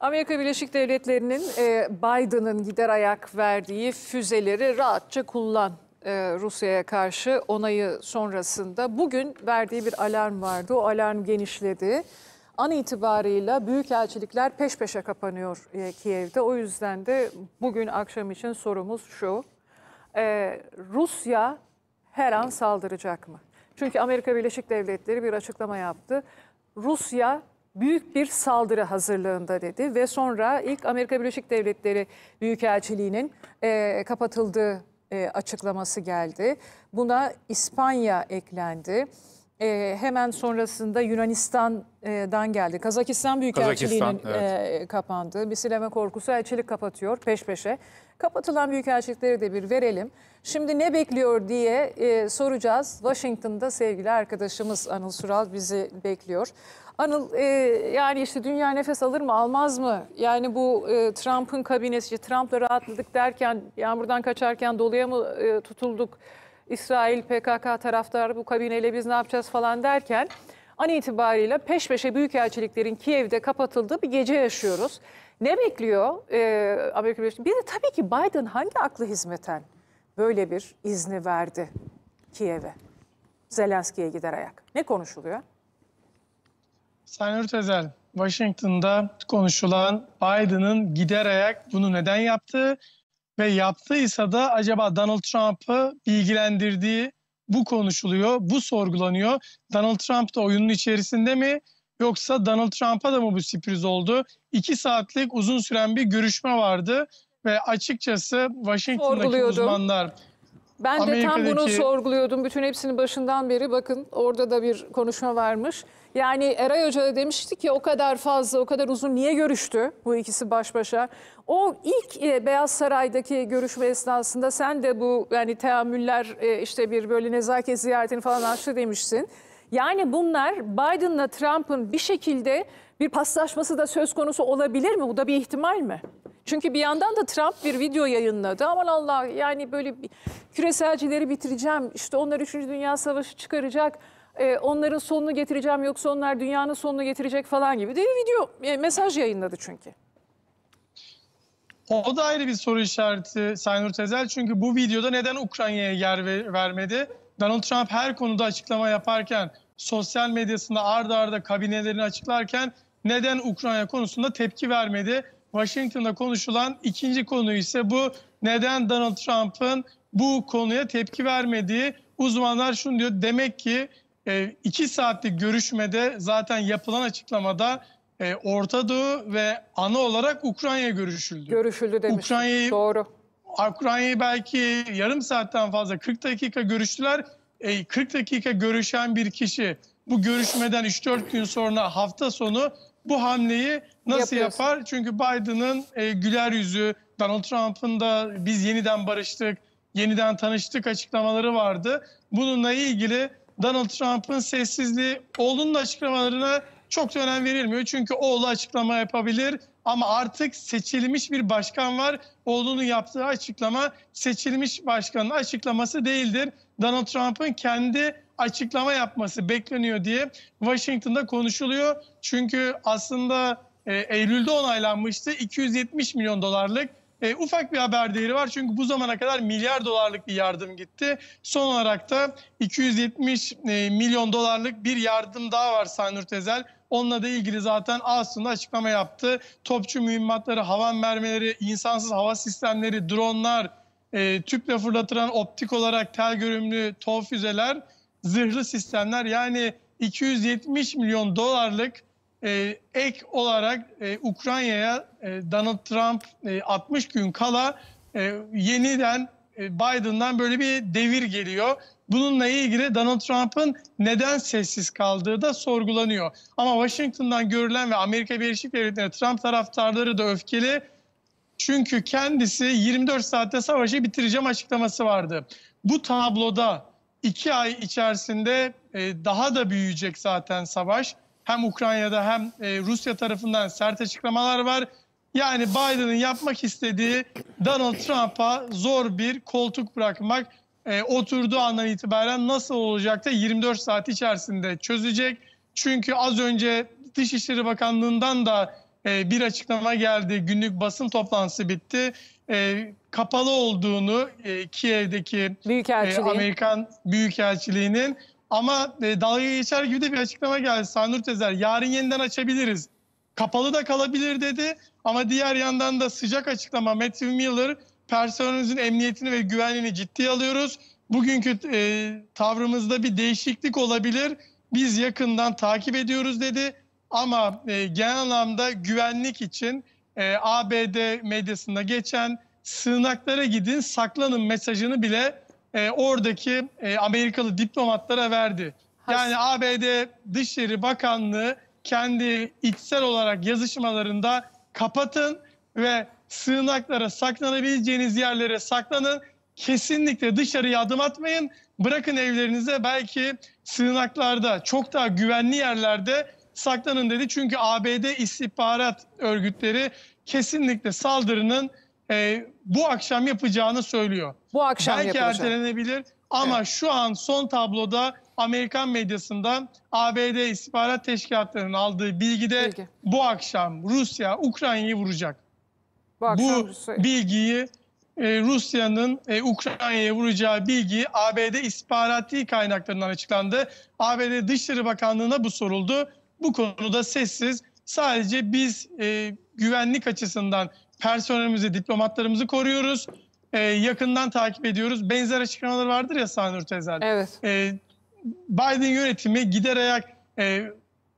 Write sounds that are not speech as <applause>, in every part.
Amerika Birleşik Devletleri'nin e, Biden'ın gider ayak verdiği füzeleri rahatça kullan e, Rusya'ya karşı onayı sonrasında. Bugün verdiği bir alarm vardı. O alarm genişledi. An itibarıyla büyük elçilikler peş peşe kapanıyor e, Kiev'de. O yüzden de bugün akşam için sorumuz şu. E, Rusya her an saldıracak mı? Çünkü Amerika Birleşik Devletleri bir açıklama yaptı. Rusya büyük bir saldırı hazırlığında dedi ve sonra ilk Amerika Birleşik Devletleri Büyükelçiliği'nin e, kapatıldığı e, açıklaması geldi. Buna İspanya eklendi. E, hemen sonrasında Yunanistan'dan geldi. Kazakistan Büyükelçiliği'nin evet. e, kapandı. Bir sileme korkusu elçilik kapatıyor peş peşe. Kapatılan büyükelçilikleri de bir verelim. Şimdi ne bekliyor diye e, soracağız. Washington'da sevgili arkadaşımız Anıl Sural bizi bekliyor. Anıl e, yani işte dünya nefes alır mı almaz mı? Yani bu e, Trump'ın kabinesi, Trump'la rahatladık derken yağmurdan kaçarken doluya mı e, tutulduk? İsrail, PKK taraftarı bu kabineyle biz ne yapacağız falan derken an itibariyle peş peşe büyükelçiliklerin Kiev'de kapatıldığı bir gece yaşıyoruz. Ne bekliyor e, Amerika Birleşik Bir de tabii ki Biden hangi aklı hizmeten böyle bir izni verdi Kiev'e? Zelenski'ye gider ayak. Ne konuşuluyor? Senör Tezel, Washington'da konuşulan Biden'ın gider ayak bunu neden yaptı ve yaptıysa da acaba Donald Trump'ı bilgilendirdiği bu konuşuluyor, bu sorgulanıyor. Donald Trump da oyunun içerisinde mi yoksa Donald Trump'a da mı bu sürpriz oldu? İki saatlik uzun süren bir görüşme vardı ve açıkçası Washington'daki uzmanlar ben de tam bunu sorguluyordum. Bütün hepsinin başından beri bakın orada da bir konuşma varmış. Yani Eray Hoca demişti ki o kadar fazla, o kadar uzun niye görüştü bu ikisi baş başa? O ilk e, Beyaz Saray'daki görüşme esnasında sen de bu yani teamüller e, işte bir böyle nezaket ziyaretini falan açtı demişsin. Yani bunlar Biden'la Trump'ın bir şekilde bir paslaşması da söz konusu olabilir mi? Bu da bir ihtimal mi? Çünkü bir yandan da Trump bir video yayınladı. Aman Allah yani böyle küreselcileri bitireceğim. İşte onlar 3. Dünya Savaşı çıkaracak e, onların sonunu getireceğim yoksa onlar dünyanın sonunu getirecek falan gibi diye video e, mesaj yayınladı çünkü. O da ayrı bir soru işareti Sayın Tezel. Çünkü bu videoda neden Ukrayna'ya yer vermedi? Donald Trump her konuda açıklama yaparken, sosyal medyasında ardarda arda kabinelerini açıklarken neden Ukrayna konusunda tepki vermedi? Washington'da konuşulan ikinci konu ise bu. Neden Donald Trump'ın bu konuya tepki vermediği uzmanlar şunu diyor. Demek ki e, iki saatlik görüşmede zaten yapılan açıklamada e, Orta Doğu ve ana olarak Ukrayna görüşüldü. Görüşüldü demiş. Ukrayna'yı Doğru. Ukrayna'yı belki yarım saatten fazla 40 dakika görüştüler. E, 40 dakika görüşen bir kişi bu görüşmeden 3-4 gün sonra hafta sonu bu hamleyi nasıl yapar? Çünkü Biden'ın e, güler yüzü, Donald Trump'ın da biz yeniden barıştık, yeniden tanıştık açıklamaları vardı. Bununla ilgili Donald Trump'ın sessizliği oğlunun açıklamalarına çok da önem verilmiyor. Çünkü oğlu açıklama yapabilir ama artık seçilmiş bir başkan var. Oğlunun yaptığı açıklama seçilmiş başkanın açıklaması değildir. Donald Trump'ın kendi açıklama yapması bekleniyor diye Washington'da konuşuluyor. Çünkü aslında e, Eylül'de onaylanmıştı 270 milyon dolarlık e, ufak bir haber değeri var. Çünkü bu zamana kadar milyar dolarlık bir yardım gitti. Son olarak da 270 e, milyon dolarlık bir yardım daha var Sanur Tezel. Onunla da ilgili zaten aslında açıklama yaptı. Topçu mühimmatları, havan mermileri, insansız hava sistemleri, dronlar, e, tüple fırlatılan optik olarak tel görünümlü tov füzeler, zırhlı sistemler yani 270 milyon dolarlık e, ek olarak e, Ukrayna'ya e, Donald Trump e, 60 gün kala e, yeniden e, Biden'dan böyle bir devir geliyor. Bununla ilgili Donald Trump'ın neden sessiz kaldığı da sorgulanıyor. Ama Washington'dan görülen ve Amerika Birleşik Devletleri Trump taraftarları da öfkeli. Çünkü kendisi 24 saatte savaşı bitireceğim açıklaması vardı. Bu tabloda iki ay içerisinde e, daha da büyüyecek zaten savaş hem Ukrayna'da hem e, Rusya tarafından sert açıklamalar var. Yani Biden'ın yapmak istediği Donald Trump'a zor bir koltuk bırakmak e, oturduğu andan itibaren nasıl olacak da 24 saat içerisinde çözecek. Çünkü az önce Dışişleri Bakanlığı'ndan da e, bir açıklama geldi. Günlük basın toplantısı bitti. E, kapalı olduğunu e, Kiev'deki e, Büyükelçiliğin. E, Amerikan Büyükelçiliği'nin ama e, dalga geçer gibi de bir açıklama geldi Sanur Tezer. Yarın yeniden açabiliriz. Kapalı da kalabilir dedi. Ama diğer yandan da sıcak açıklama Matthew Miller personelimizin emniyetini ve güvenliğini ciddiye alıyoruz. Bugünkü e, tavrımızda bir değişiklik olabilir. Biz yakından takip ediyoruz dedi. Ama e, genel anlamda güvenlik için e, ABD medyasında geçen sığınaklara gidin saklanın mesajını bile e, oradaki e, Amerikalı diplomatlara verdi. Yani ABD Dışişleri Bakanlığı kendi içsel olarak yazışmalarında kapatın ve sığınaklara saklanabileceğiniz yerlere saklanın. Kesinlikle dışarıya adım atmayın. Bırakın evlerinize belki sığınaklarda çok daha güvenli yerlerde saklanın dedi. Çünkü ABD istihbarat örgütleri kesinlikle saldırının e, bu akşam yapacağını söylüyor. Bu akşam Belki yapılacak. ertelenebilir ama evet. şu an son tabloda Amerikan medyasından ABD istihbarat teşkilatlarının aldığı bilgide Bilgi. bu akşam Rusya Ukrayna'yı vuracak. Bu, bu bilgiyi e, Rusya'nın e, Ukrayna'ya vuracağı bilgi ABD istihbarati kaynaklarından açıklandı. ABD Dışişleri Bakanlığı'na bu soruldu. Bu konuda sessiz. Sadece biz e, güvenlik açısından personelimizi, diplomatlarımızı koruyoruz. E, yakından takip ediyoruz. Benzer açıklamalar vardır ya Sanur Tezel. Evet. E, Biden yönetimi gider ayak e,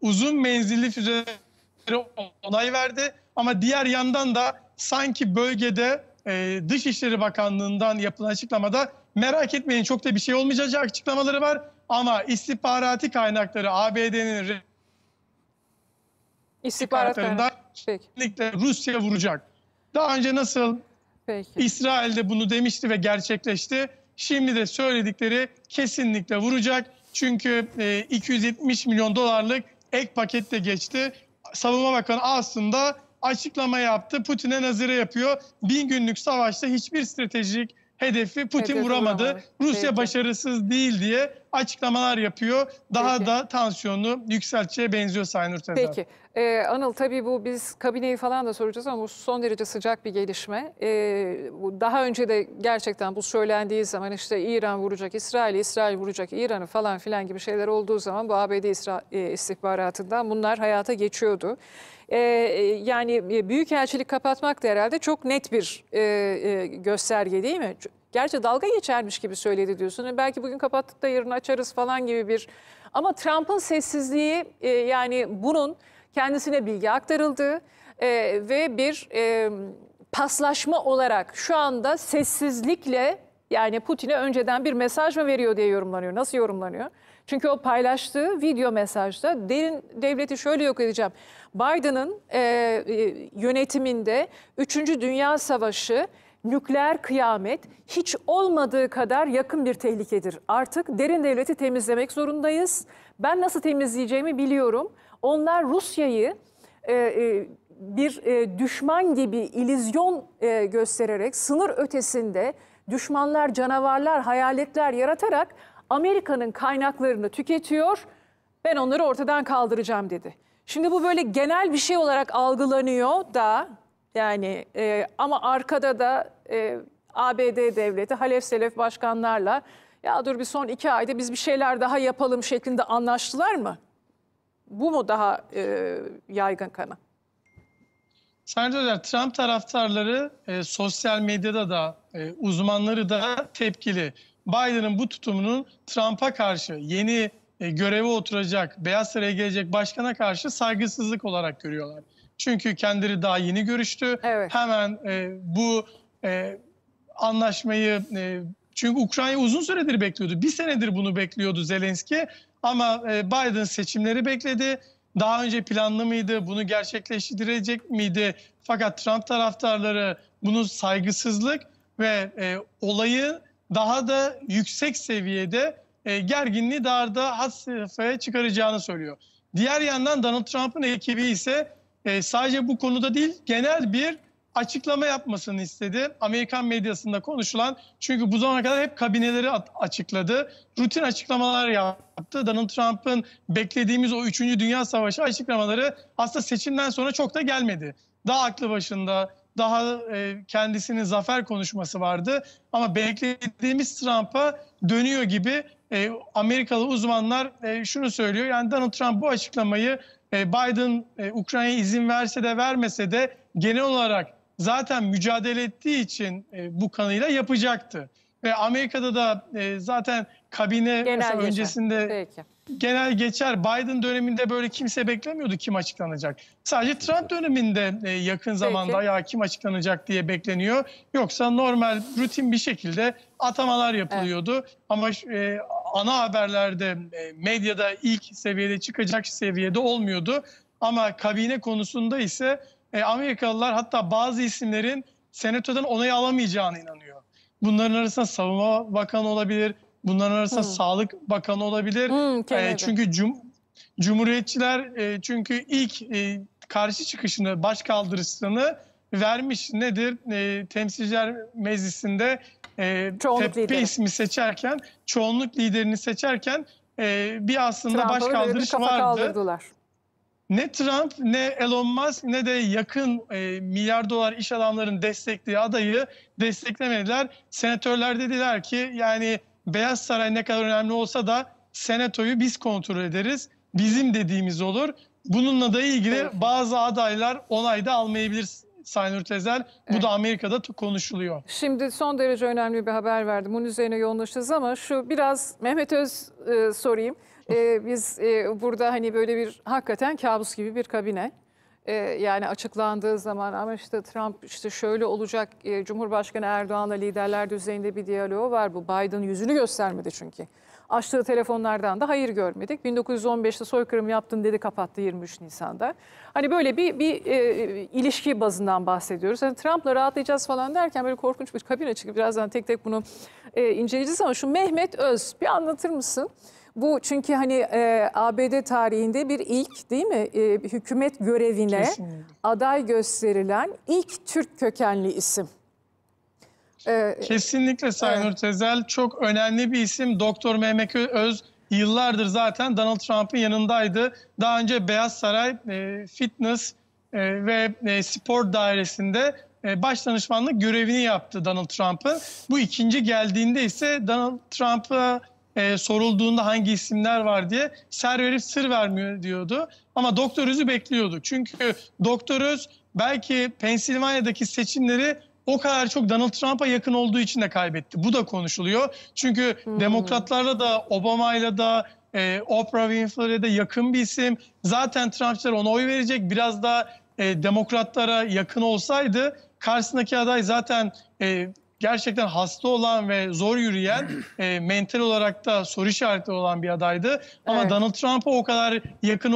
uzun menzilli füzeleri onay verdi. Ama diğer yandan da sanki bölgede e, Dışişleri Bakanlığı'ndan yapılan açıklamada merak etmeyin çok da bir şey olmayacak açıklamaları var. Ama istihbarati kaynakları ABD'nin istihbaratlarından Rusya vuracak. Daha önce nasıl Peki. İsrail'de bunu demişti ve gerçekleşti. Şimdi de söyledikleri kesinlikle vuracak. Çünkü e, 270 milyon dolarlık ek pakette geçti. Savunma Bakanı aslında açıklama yaptı. Putin'e nazire yapıyor. Bin günlük savaşta hiçbir stratejik hedefi Putin Hedefi vuramadı. vuramadı. Rusya Peki. başarısız değil diye açıklamalar yapıyor. Daha Peki. da tansiyonu yükseltçeye benziyor Sayın Ürtezer. Peki. Ee, Anıl tabii bu biz kabineyi falan da soracağız ama bu son derece sıcak bir gelişme. Ee, daha önce de gerçekten bu söylendiği zaman işte İran vuracak İsrail'i, İsrail vuracak İran'ı falan filan gibi şeyler olduğu zaman bu ABD e, istihbaratından bunlar hayata geçiyordu. Ee, e, yani e, büyükelçilik kapatmak da herhalde çok net bir e, e, gösterge değil mi? Gerçi dalga geçermiş gibi söyledi diyorsun. E, belki bugün kapattık da yarın açarız falan gibi bir. Ama Trump'ın sessizliği e, yani bunun kendisine bilgi aktarıldığı e, ve bir e, paslaşma olarak şu anda sessizlikle yani Putin'e önceden bir mesaj mı veriyor diye yorumlanıyor. Nasıl yorumlanıyor? Çünkü o paylaştığı video mesajda derin devleti şöyle yok edeceğim. Biden'ın e, e yönetiminde 3. Dünya Savaşı nükleer kıyamet hiç olmadığı kadar yakın bir tehlikedir. Artık derin devleti temizlemek zorundayız. Ben nasıl temizleyeceğimi biliyorum. Onlar Rusya'yı e, e, bir e, düşman gibi ilizyon e, göstererek sınır ötesinde düşmanlar, canavarlar, hayaletler yaratarak Amerika'nın kaynaklarını tüketiyor, ben onları ortadan kaldıracağım dedi. Şimdi bu böyle genel bir şey olarak algılanıyor da yani e, ama arkada da e, ABD devleti Halef Selef başkanlarla ya dur bir son iki ayda biz bir şeyler daha yapalım şeklinde anlaştılar mı? Bu mu daha e, yaygın kanı? Sayın Özer, Trump taraftarları e, sosyal medyada da e, uzmanları da tepkili. Biden'ın bu tutumunun Trump'a karşı yeni e, göreve oturacak, Beyaz Saray'a gelecek başkana karşı saygısızlık olarak görüyorlar. Çünkü kendileri daha yeni görüştü. Evet. Hemen e, bu e, anlaşmayı e, çünkü Ukrayna uzun süredir bekliyordu. Bir senedir bunu bekliyordu Zelenski ama e, Biden seçimleri bekledi. Daha önce planlı mıydı? Bunu gerçekleştirecek miydi? Fakat Trump taraftarları bunu saygısızlık ve e, olayı daha da yüksek seviyede e, gerginliği daha da had safhaya çıkaracağını söylüyor. Diğer yandan Donald Trump'ın ekibi ise e, sadece bu konuda değil genel bir açıklama yapmasını istedi. Amerikan medyasında konuşulan çünkü bu zamana kadar hep kabineleri açıkladı. Rutin açıklamalar yaptı. Donald Trump'ın beklediğimiz o 3. Dünya Savaşı açıklamaları aslında seçimden sonra çok da gelmedi. Daha aklı başında daha e, kendisinin zafer konuşması vardı. Ama beklediğimiz Trump'a dönüyor gibi e, Amerikalı uzmanlar e, şunu söylüyor. Yani Donald Trump bu açıklamayı e, Biden e, Ukrayna'ya izin verse de vermese de genel olarak zaten mücadele ettiği için e, bu kanıyla yapacaktı. Ve Amerika'da da e, zaten kabine öncesinde... Peki genel geçer. Biden döneminde böyle kimse beklemiyordu kim açıklanacak. Sadece Trump döneminde e, yakın zamanda Peki. ya kim açıklanacak diye bekleniyor. Yoksa normal rutin bir şekilde atamalar yapılıyordu. Evet. Ama e, ana haberlerde e, medyada ilk seviyede çıkacak seviyede olmuyordu. Ama kabine konusunda ise e, Amerikalılar hatta bazı isimlerin senatodan onay alamayacağına inanıyor. Bunların arasında savunma bakanı olabilir, Bunların arasında hmm. Sağlık Bakanı olabilir. Hmm, e, çünkü cum Cumhuriyetçiler e, çünkü ilk e, karşı çıkışını, baş kaldırısını vermiş. Nedir? E, Temsilciler Meclisi'nde e, çoğunluk ismi seçerken, çoğunluk liderini seçerken e, bir aslında Trump'a baş kaldırış vardı. Kaldırdılar. Ne Trump ne Elon Musk ne de yakın e, milyar dolar iş adamların desteklediği adayı desteklemediler. Senatörler dediler ki yani Beyaz Saray ne kadar önemli olsa da senatoyu biz kontrol ederiz. Bizim dediğimiz olur. Bununla da ilgili evet. bazı adaylar onay da almayabilir Sayın Tezel. Bu evet. da Amerika'da konuşuluyor. Şimdi son derece önemli bir haber verdim. Bunun üzerine yoğunlaşacağız ama şu biraz Mehmet Öz e, sorayım. E, biz e, burada hani böyle bir hakikaten kabus gibi bir kabine e, yani açıklandığı zaman ama işte Trump işte şöyle olacak e, Cumhurbaşkanı Erdoğan'la liderler düzeyinde bir diyaloğu var bu Biden yüzünü göstermedi çünkü. Açtığı telefonlardan da hayır görmedik. 1915'te soykırım yaptın dedi kapattı 23 Nisan'da. Hani böyle bir, bir e, ilişki bazından bahsediyoruz. Yani Trump'la rahatlayacağız falan derken böyle korkunç bir kabin çıkıp Birazdan tek tek bunu e, inceleyeceğiz ama şu Mehmet Öz bir anlatır mısın? Bu çünkü hani e, ABD tarihinde bir ilk değil mi? E, hükümet görevine Kesinlikle. aday gösterilen ilk Türk kökenli isim. E, Kesinlikle Sayın evet. Tezel çok önemli bir isim. Doktor Mehmet Öz yıllardır zaten Donald Trump'ın yanındaydı. Daha önce Beyaz Saray e, Fitness e, ve e, Spor Dairesi'nde e, başdanışmanlık görevini yaptı Donald Trump'ın. Bu ikinci geldiğinde ise Donald Trump'a e, sorulduğunda hangi isimler var diye serverif sır vermiyor diyordu. Ama Doktor Öz'ü bekliyorduk. Çünkü Doktor Öz belki Pensilvanya'daki seçimleri o kadar çok Donald Trump'a yakın olduğu için de kaybetti. Bu da konuşuluyor. Çünkü hmm. demokratlarla da Obama'yla da e, Oprah Winfrey'e de yakın bir isim. Zaten Trumpçılar ona oy verecek. Biraz daha e, demokratlara yakın olsaydı karşısındaki aday zaten e, gerçekten hasta olan ve zor yürüyen, <clears throat> e, mental olarak da soru işareti olan bir adaydı. Ama Evet. Donald Trump'a o kadar yakın